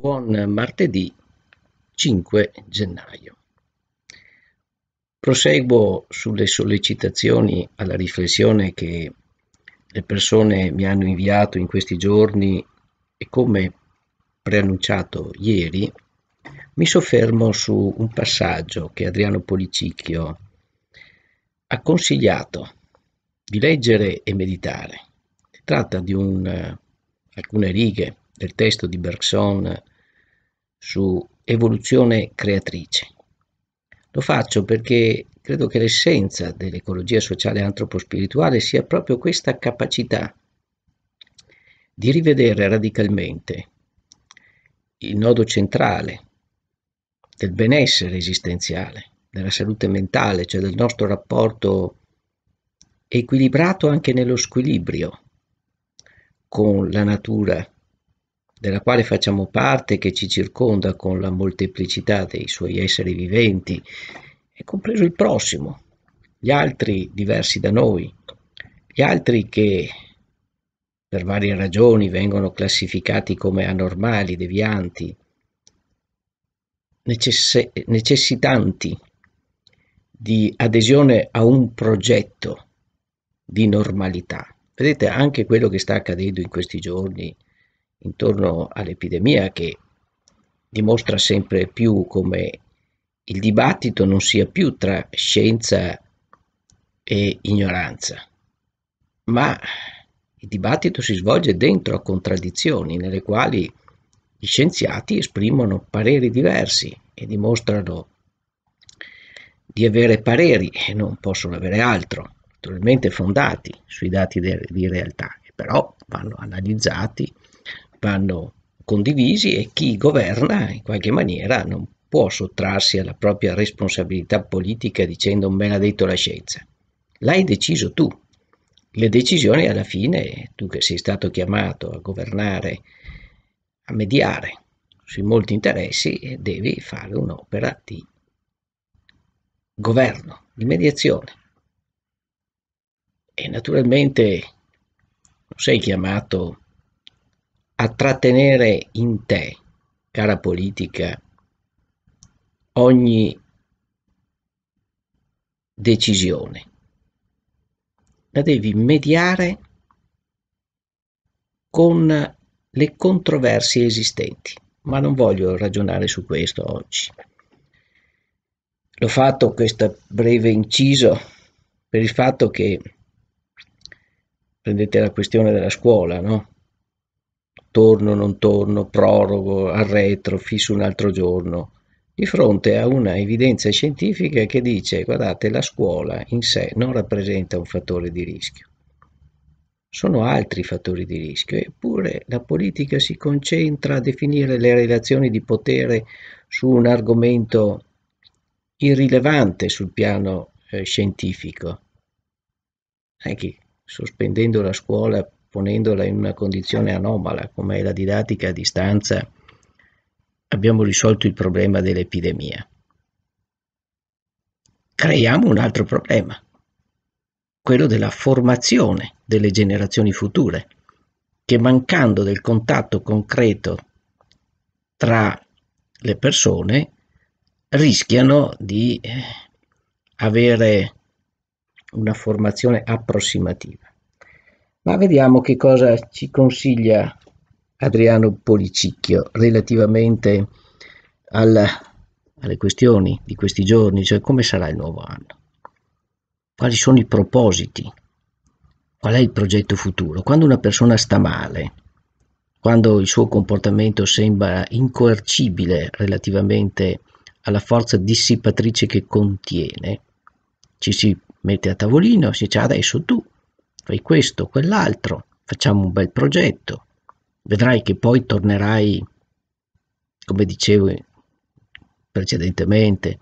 Buon martedì 5 gennaio. Proseguo sulle sollecitazioni alla riflessione che le persone mi hanno inviato in questi giorni e come preannunciato ieri mi soffermo su un passaggio che Adriano Policicchio ha consigliato di leggere e meditare. Si tratta di un, eh, alcune righe del testo di Bergson su evoluzione creatrice. Lo faccio perché credo che l'essenza dell'ecologia sociale antropospirituale sia proprio questa capacità di rivedere radicalmente il nodo centrale del benessere esistenziale, della salute mentale, cioè del nostro rapporto equilibrato anche nello squilibrio con la natura della quale facciamo parte, che ci circonda con la molteplicità dei suoi esseri viventi, e compreso il prossimo, gli altri diversi da noi, gli altri che per varie ragioni vengono classificati come anormali, devianti, necess- necessitanti di adesione a un progetto di normalità. Vedete anche quello che sta accadendo in questi giorni intorno all'epidemia che dimostra sempre più come il dibattito non sia più tra scienza e ignoranza, ma il dibattito si svolge dentro a contraddizioni nelle quali gli scienziati esprimono pareri diversi e dimostrano di avere pareri e non possono avere altro, naturalmente fondati sui dati di realtà, che però vanno analizzati vanno condivisi e chi governa in qualche maniera non può sottrarsi alla propria responsabilità politica dicendo me l'ha detto la scienza. L'hai deciso tu. Le decisioni alla fine, tu che sei stato chiamato a governare, a mediare sui molti interessi, devi fare un'opera di governo, di mediazione. E naturalmente non sei chiamato a trattenere in te, cara politica, ogni decisione. La devi mediare con le controversie esistenti, ma non voglio ragionare su questo oggi. L'ho fatto questo breve inciso per il fatto che prendete la questione della scuola, no? torno, non torno, prorogo, arretro, fisso un altro giorno, di fronte a una evidenza scientifica che dice, guardate, la scuola in sé non rappresenta un fattore di rischio. Sono altri fattori di rischio, eppure la politica si concentra a definire le relazioni di potere su un argomento irrilevante sul piano eh, scientifico. Anche sospendendo la scuola ponendola in una condizione anomala come è la didattica a distanza, abbiamo risolto il problema dell'epidemia. Creiamo un altro problema, quello della formazione delle generazioni future, che mancando del contatto concreto tra le persone rischiano di eh, avere una formazione approssimativa. Ma vediamo che cosa ci consiglia Adriano Policicchio relativamente alla, alle questioni di questi giorni, cioè come sarà il nuovo anno, quali sono i propositi, qual è il progetto futuro. Quando una persona sta male, quando il suo comportamento sembra incoercibile relativamente alla forza dissipatrice che contiene, ci si mette a tavolino e si dice ah, adesso tu fai questo, quell'altro, facciamo un bel progetto, vedrai che poi tornerai, come dicevo precedentemente,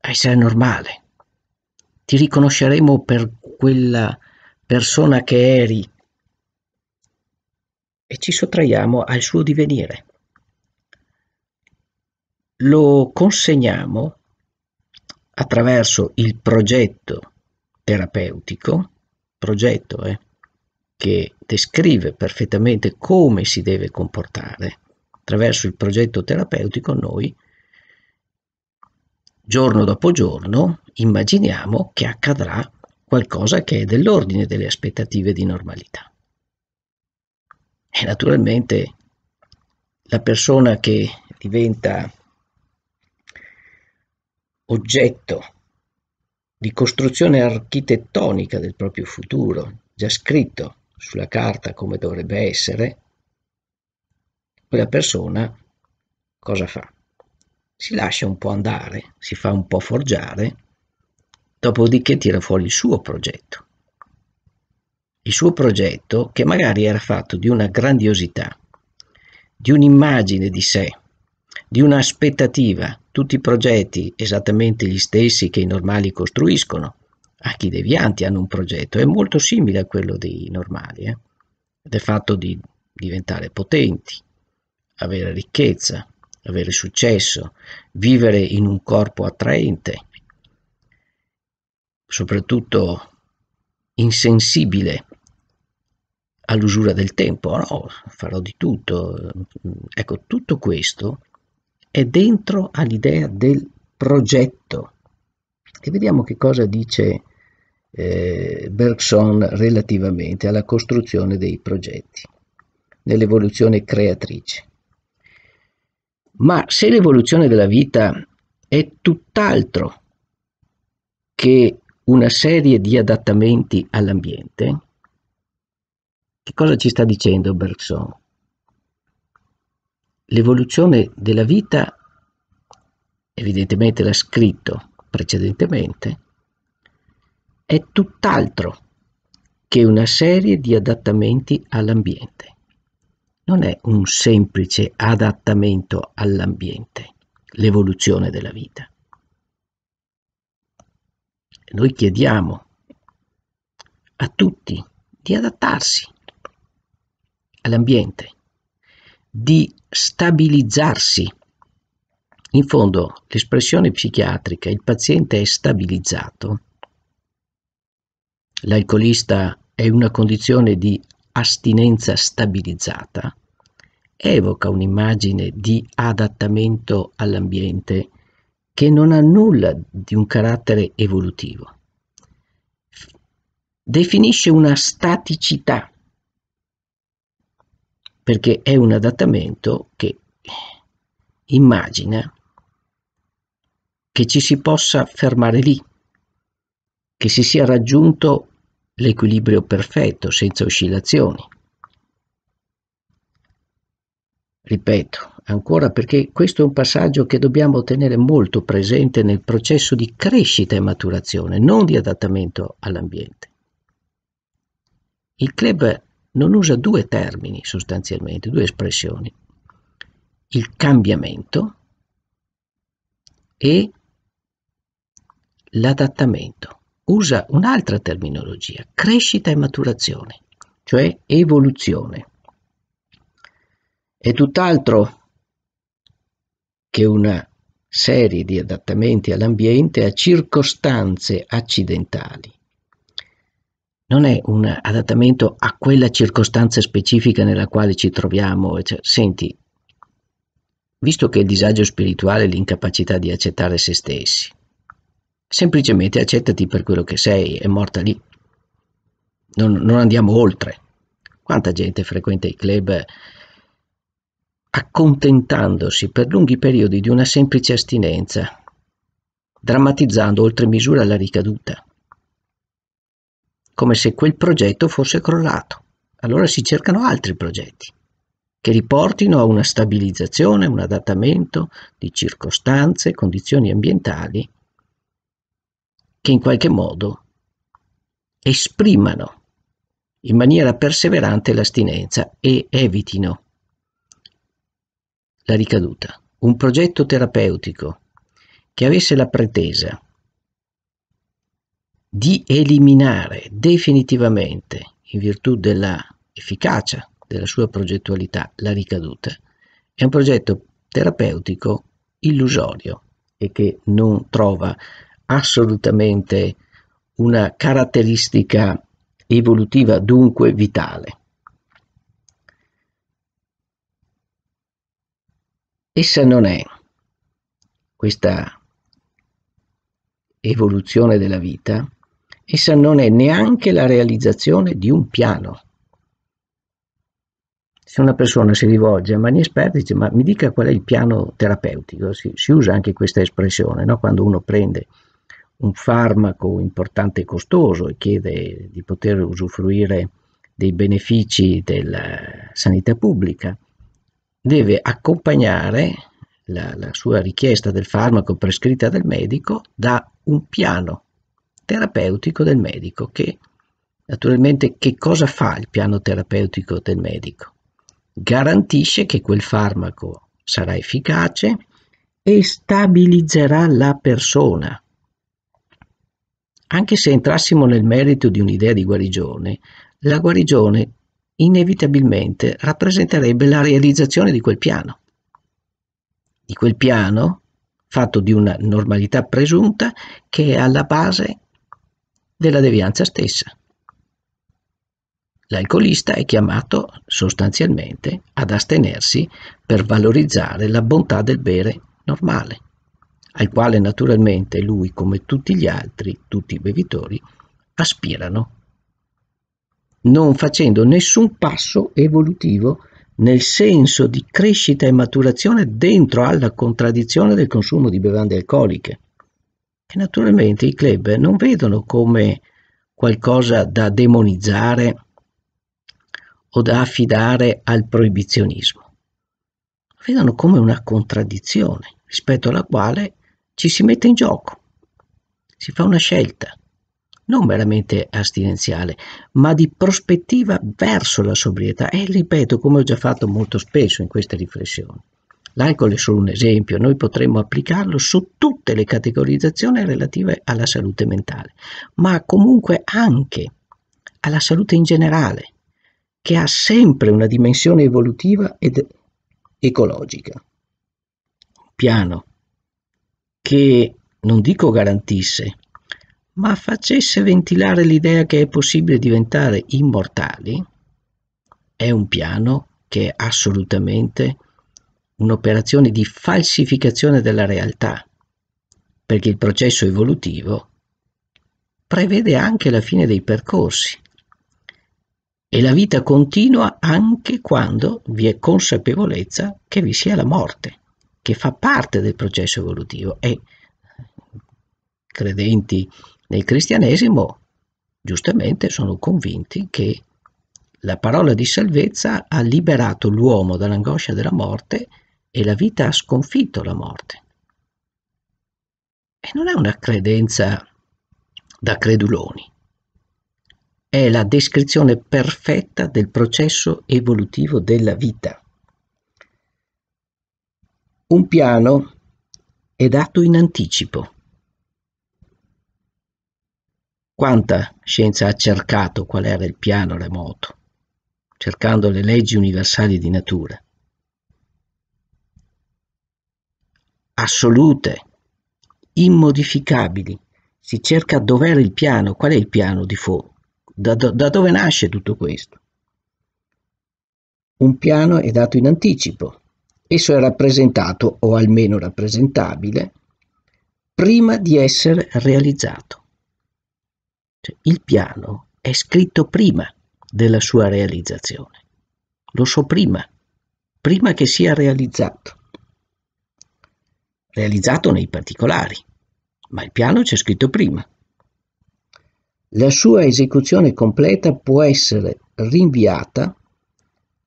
a essere normale. Ti riconosceremo per quella persona che eri e ci sottraiamo al suo divenire. Lo consegniamo attraverso il progetto terapeutico progetto eh, che descrive perfettamente come si deve comportare. Attraverso il progetto terapeutico noi giorno dopo giorno immaginiamo che accadrà qualcosa che è dell'ordine delle aspettative di normalità. E naturalmente la persona che diventa oggetto di costruzione architettonica del proprio futuro, già scritto sulla carta come dovrebbe essere, quella persona cosa fa? Si lascia un po' andare, si fa un po' forgiare, dopodiché tira fuori il suo progetto. Il suo progetto che magari era fatto di una grandiosità, di un'immagine di sé, di un'aspettativa, tutti i progetti esattamente gli stessi che i normali costruiscono. Anche i devianti hanno un progetto, è molto simile a quello dei normali. Eh? Ed è fatto di diventare potenti, avere ricchezza, avere successo, vivere in un corpo attraente, soprattutto insensibile all'usura del tempo, no, oh, farò di tutto. Ecco, tutto questo è dentro all'idea del progetto. E vediamo che cosa dice eh, Bergson relativamente alla costruzione dei progetti, nell'evoluzione creatrice. Ma se l'evoluzione della vita è tutt'altro che una serie di adattamenti all'ambiente, che cosa ci sta dicendo Bergson? l'evoluzione della vita, evidentemente l'ha scritto precedentemente, è tutt'altro che una serie di adattamenti all'ambiente. Non è un semplice adattamento all'ambiente, l'evoluzione della vita. Noi chiediamo a tutti di adattarsi all'ambiente di stabilizzarsi. In fondo, l'espressione psichiatrica il paziente è stabilizzato. L'alcolista è una condizione di astinenza stabilizzata, evoca un'immagine di adattamento all'ambiente che non ha nulla di un carattere evolutivo. Definisce una staticità perché è un adattamento che immagina che ci si possa fermare lì, che si sia raggiunto l'equilibrio perfetto, senza oscillazioni. Ripeto, ancora perché questo è un passaggio che dobbiamo tenere molto presente nel processo di crescita e maturazione, non di adattamento all'ambiente. Il club non usa due termini sostanzialmente, due espressioni, il cambiamento e l'adattamento. Usa un'altra terminologia, crescita e maturazione, cioè evoluzione. È tutt'altro che una serie di adattamenti all'ambiente a circostanze accidentali non è un adattamento a quella circostanza specifica nella quale ci troviamo. Cioè, senti, visto che il disagio spirituale è l'incapacità di accettare se stessi, semplicemente accettati per quello che sei, è morta lì. Non, non andiamo oltre. Quanta gente frequenta i club accontentandosi per lunghi periodi di una semplice astinenza, drammatizzando oltre misura la ricaduta come se quel progetto fosse crollato. Allora si cercano altri progetti che riportino a una stabilizzazione, un adattamento di circostanze, condizioni ambientali che in qualche modo esprimano in maniera perseverante l'astinenza e evitino la ricaduta. Un progetto terapeutico che avesse la pretesa di eliminare definitivamente, in virtù della efficacia della sua progettualità, la ricaduta, è un progetto terapeutico illusorio e che non trova assolutamente una caratteristica evolutiva, dunque vitale. Essa non è questa evoluzione della vita, Essa non è neanche la realizzazione di un piano. Se una persona si rivolge a mani esperti dice ma mi dica qual è il piano terapeutico, si, si usa anche questa espressione no? quando uno prende un farmaco importante e costoso e chiede di poter usufruire dei benefici della sanità pubblica, deve accompagnare la, la, sua richiesta del farmaco prescritta dal medico da un piano terapeutico del medico, che naturalmente che cosa fa il piano terapeutico del medico? Garantisce che quel farmaco sarà efficace e stabilizzerà la persona. Anche se entrassimo nel merito di un'idea di guarigione, la guarigione inevitabilmente rappresenterebbe la realizzazione di quel piano. Di quel piano fatto di una normalità presunta che è alla base della devianza stessa. L'alcolista è chiamato sostanzialmente ad astenersi per valorizzare la bontà del bere normale, al quale naturalmente lui, come tutti gli altri, tutti i bevitori, aspirano, non facendo nessun passo evolutivo nel senso di crescita e maturazione dentro alla contraddizione del consumo di bevande alcoliche che naturalmente i club non vedono come qualcosa da demonizzare o da affidare al proibizionismo. Lo vedono come una contraddizione rispetto alla quale ci si mette in gioco, si fa una scelta non meramente astinenziale, ma di prospettiva verso la sobrietà. E ripeto, come ho già fatto molto spesso in queste riflessioni, L'alcol è solo un esempio, noi potremmo applicarlo su tutte le categorizzazioni relative alla salute mentale, ma comunque anche alla salute in generale, che ha sempre una dimensione evolutiva ed ecologica. Piano che non dico garantisse, ma facesse ventilare l'idea che è possibile diventare immortali, è un piano che è assolutamente un'operazione di falsificazione della realtà, perché il processo evolutivo prevede anche la fine dei percorsi e la vita continua anche quando vi è consapevolezza che vi sia la morte, che fa parte del processo evolutivo e credenti nel cristianesimo giustamente sono convinti che la parola di salvezza ha liberato l'uomo dall'angoscia della morte e la vita ha sconfitto la morte. E non è una credenza da creduloni, è la descrizione perfetta del processo evolutivo della vita. Un piano è dato in anticipo. Quanta scienza ha cercato qual era il piano remoto, cercando le leggi universali di natura assolute, immodificabili. Si cerca dov'era il piano, qual è il piano di fuoco, Da, do, da dove nasce tutto questo? Un piano è dato in anticipo, esso è rappresentato, o almeno rappresentabile, prima di essere realizzato. Cioè, il piano è scritto prima della sua realizzazione, lo so prima, prima che sia realizzato realizzato nei particolari, ma il piano c'è scritto prima. La sua esecuzione completa può essere rinviata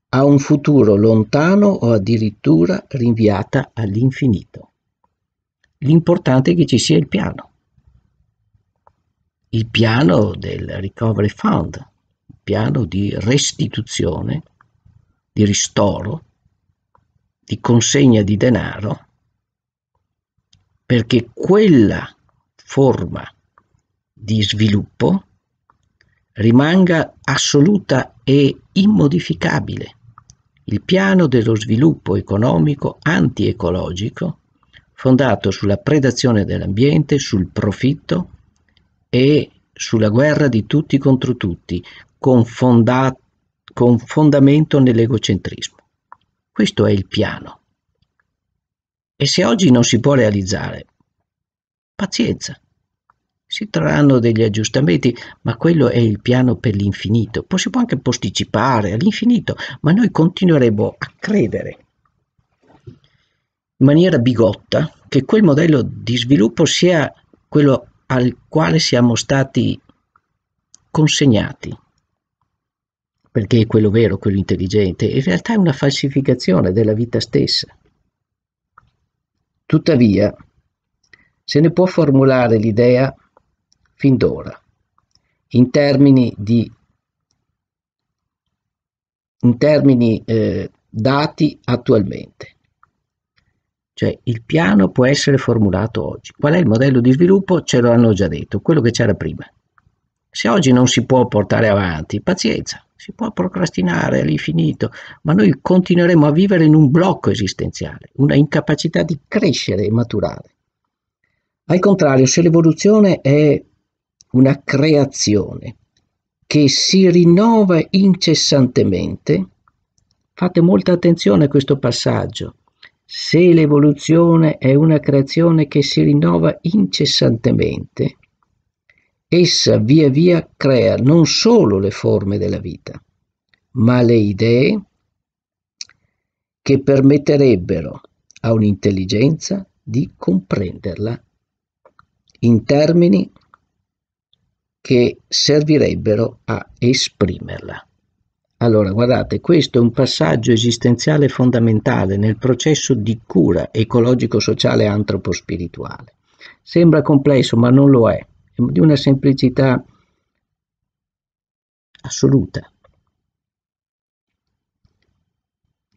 a un futuro lontano o addirittura rinviata all'infinito. L'importante è che ci sia il piano. Il piano del Recovery Fund, il piano di restituzione, di ristoro, di consegna di denaro perché quella forma di sviluppo rimanga assoluta e immodificabile. Il piano dello sviluppo economico antiecologico, fondato sulla predazione dell'ambiente, sul profitto e sulla guerra di tutti contro tutti, con, fonda- con fondamento nell'egocentrismo. Questo è il piano. E se oggi non si può realizzare, pazienza. Si troveranno degli aggiustamenti, ma quello è il piano per l'infinito. Poi si può anche posticipare all'infinito, ma noi continueremo a credere in maniera bigotta che quel modello di sviluppo sia quello al quale siamo stati consegnati, perché è quello vero, quello intelligente, in realtà è una falsificazione della vita stessa. Tuttavia, se ne può formulare l'idea fin d'ora, in termini, di, in termini eh, dati attualmente. Cioè il piano può essere formulato oggi. Qual è il modello di sviluppo? Ce lo hanno già detto, quello che c'era prima. Se oggi non si può portare avanti, pazienza, si può procrastinare all'infinito, ma noi continueremo a vivere in un blocco esistenziale, una incapacità di crescere e maturare. Al contrario, se l'evoluzione è una creazione che si rinnova incessantemente, fate molta attenzione a questo passaggio. Se l'evoluzione è una creazione che si rinnova incessantemente, essa via via crea non solo le forme della vita, ma le idee che permetterebbero a un'intelligenza di comprenderla in termini che servirebbero a esprimerla. Allora, guardate, questo è un passaggio esistenziale fondamentale nel processo di cura ecologico-sociale antropospirituale. Sembra complesso, ma non lo è di una semplicità assoluta.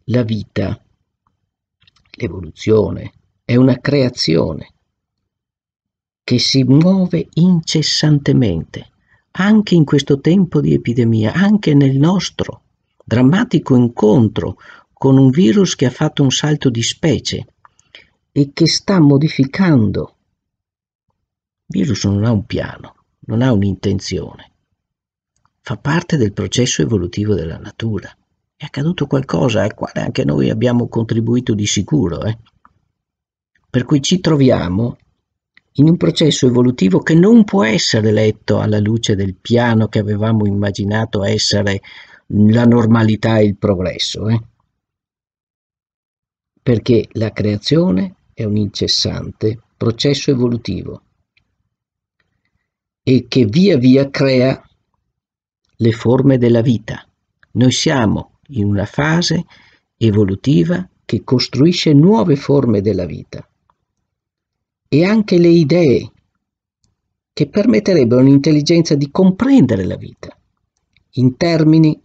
La vita, l'evoluzione, è una creazione che si muove incessantemente, anche in questo tempo di epidemia, anche nel nostro drammatico incontro con un virus che ha fatto un salto di specie e che sta modificando virus non ha un piano, non ha un'intenzione. Fa parte del processo evolutivo della natura. È accaduto qualcosa al quale anche noi abbiamo contribuito di sicuro. Eh? Per cui ci troviamo in un processo evolutivo che non può essere letto alla luce del piano che avevamo immaginato essere la normalità e il progresso. Eh? Perché la creazione è un incessante processo evolutivo e che via via crea le forme della vita. Noi siamo in una fase evolutiva che costruisce nuove forme della vita e anche le idee che permetterebbero all'intelligenza di comprendere la vita in termini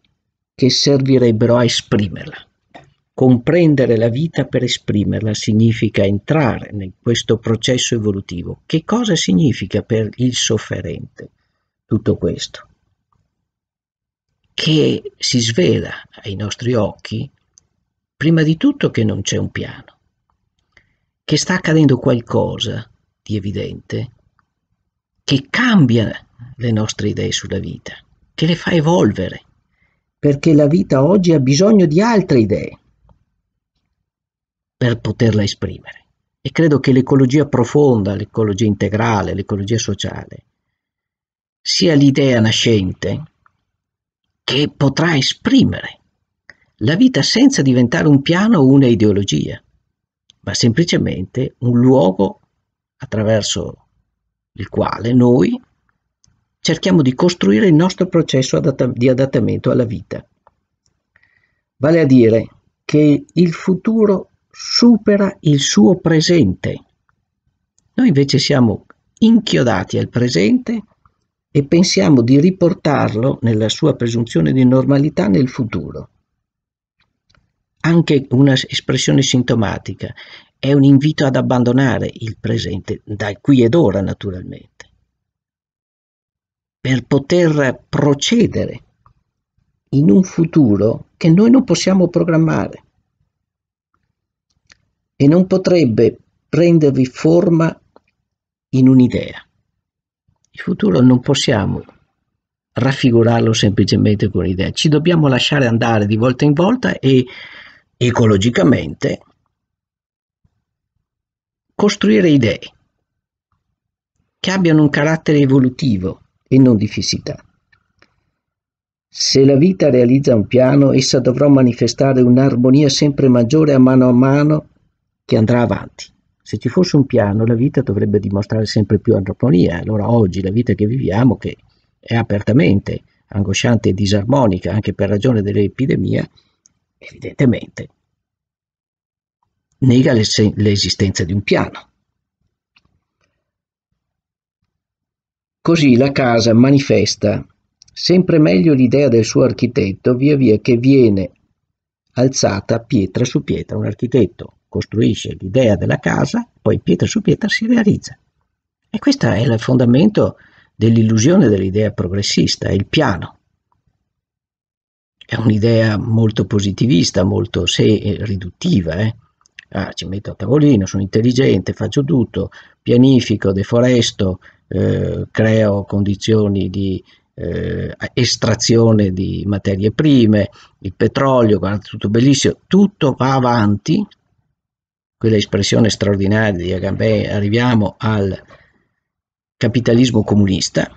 che servirebbero a esprimerla. Comprendere la vita per esprimerla significa entrare in questo processo evolutivo. Che cosa significa per il sofferente tutto questo? Che si svela ai nostri occhi, prima di tutto, che non c'è un piano, che sta accadendo qualcosa di evidente che cambia le nostre idee sulla vita, che le fa evolvere, perché la vita oggi ha bisogno di altre idee per poterla esprimere. E credo che l'ecologia profonda, l'ecologia integrale, l'ecologia sociale sia l'idea nascente che potrà esprimere la vita senza diventare un piano o una ideologia, ma semplicemente un luogo attraverso il quale noi cerchiamo di costruire il nostro processo di adattamento alla vita. Vale a dire che il futuro supera il suo presente. Noi invece siamo inchiodati al presente e pensiamo di riportarlo nella sua presunzione di normalità nel futuro. Anche un'espressione sintomatica è un invito ad abbandonare il presente da qui ed ora naturalmente. Per poter procedere in un futuro che noi non possiamo programmare e non potrebbe prendervi forma in un'idea. Il futuro non possiamo raffigurarlo semplicemente con un'idea, ci dobbiamo lasciare andare di volta in volta e ecologicamente costruire idee che abbiano un carattere evolutivo e non di fissità. Se la vita realizza un piano, essa dovrà manifestare un'armonia sempre maggiore a mano a mano che andrà avanti. Se ci fosse un piano, la vita dovrebbe dimostrare sempre più antroponia. Allora oggi la vita che viviamo, che è apertamente angosciante e disarmonica anche per ragione dell'epidemia, evidentemente nega l'esistenza di un piano. Così la casa manifesta sempre meglio l'idea del suo architetto via via che viene alzata pietra su pietra. Un architetto costruisce l'idea della casa, poi pietra su pietra si realizza. E questo è il fondamento dell'illusione dell'idea progressista, è il piano. È un'idea molto positivista, molto se eh, riduttiva. Eh? Ah, ci metto a tavolino, sono intelligente, faccio tutto, pianifico, deforesto, eh, creo condizioni di eh, estrazione di materie prime, il petrolio, guarda tutto bellissimo, tutto va avanti quella espressione straordinaria di Agamben, arriviamo al capitalismo comunista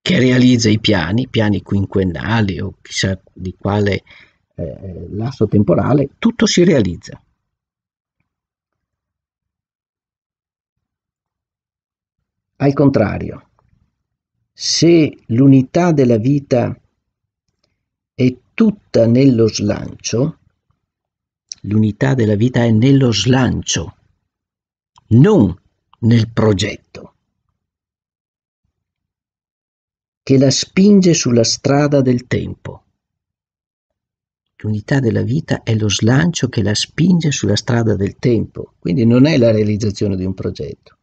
che realizza i piani, piani quinquennali o chissà di quale eh, lasso temporale, tutto si realizza. Al contrario, se l'unità della vita è tutta nello slancio, L'unità della vita è nello slancio, non nel progetto, che la spinge sulla strada del tempo. L'unità della vita è lo slancio che la spinge sulla strada del tempo, quindi non è la realizzazione di un progetto.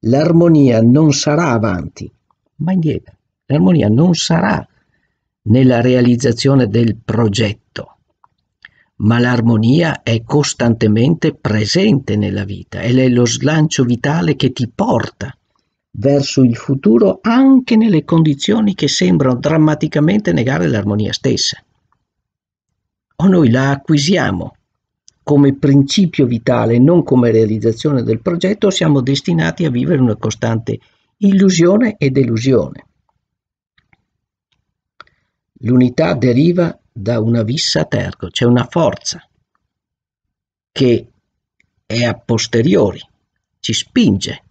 L'armonia non sarà avanti, ma indietro. L'armonia non sarà nella realizzazione del progetto ma l'armonia è costantemente presente nella vita ed è lo slancio vitale che ti porta verso il futuro anche nelle condizioni che sembrano drammaticamente negare l'armonia stessa. O noi la acquisiamo come principio vitale, non come realizzazione del progetto, o siamo destinati a vivere una costante illusione e delusione. L'unità deriva da una vissa tergo, c'è una forza che è a posteriori, ci spinge.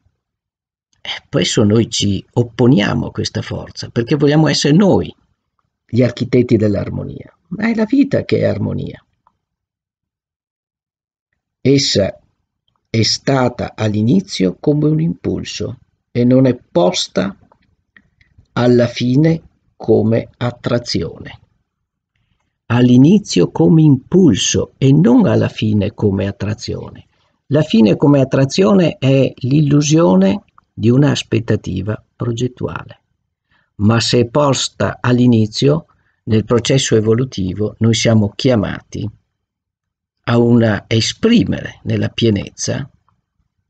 E spesso noi ci opponiamo a questa forza perché vogliamo essere noi gli architetti dell'armonia, ma è la vita che è armonia. Essa è stata all'inizio come un impulso e non è posta alla fine come attrazione all'inizio come impulso e non alla fine come attrazione. La fine come attrazione è l'illusione di un'aspettativa progettuale, ma se posta all'inizio, nel processo evolutivo, noi siamo chiamati a, una, esprimere nella pienezza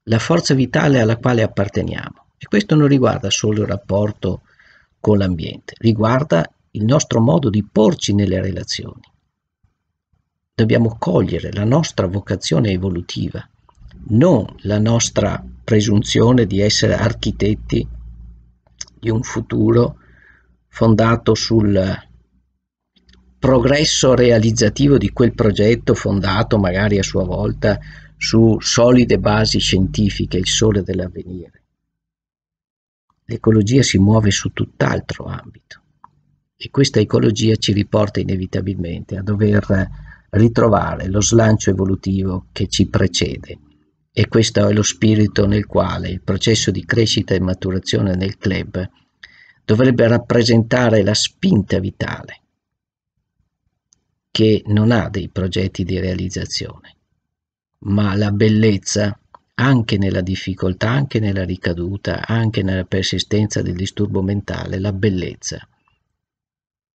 la forza vitale alla quale apparteniamo. E questo non riguarda solo il rapporto con l'ambiente, riguarda il nostro modo di porci nelle relazioni. Dobbiamo cogliere la nostra vocazione evolutiva, non la nostra presunzione di essere architetti di un futuro fondato sul progresso realizzativo di quel progetto fondato magari a sua volta su solide basi scientifiche, il sole dell'avvenire. L'ecologia si muove su tutt'altro ambito e questa ecologia ci riporta inevitabilmente a dover ritrovare lo slancio evolutivo che ci precede e questo è lo spirito nel quale il processo di crescita e maturazione nel club dovrebbe rappresentare la spinta vitale che non ha dei progetti di realizzazione, ma la bellezza anche nella difficoltà, anche nella ricaduta, anche nella persistenza del disturbo mentale, la bellezza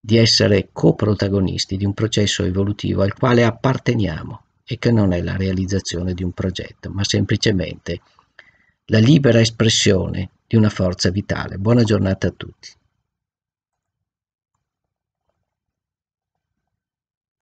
di essere coprotagonisti di un processo evolutivo al quale apparteniamo e che non è la realizzazione di un progetto, ma semplicemente la libera espressione di una forza vitale. Buona giornata a tutti.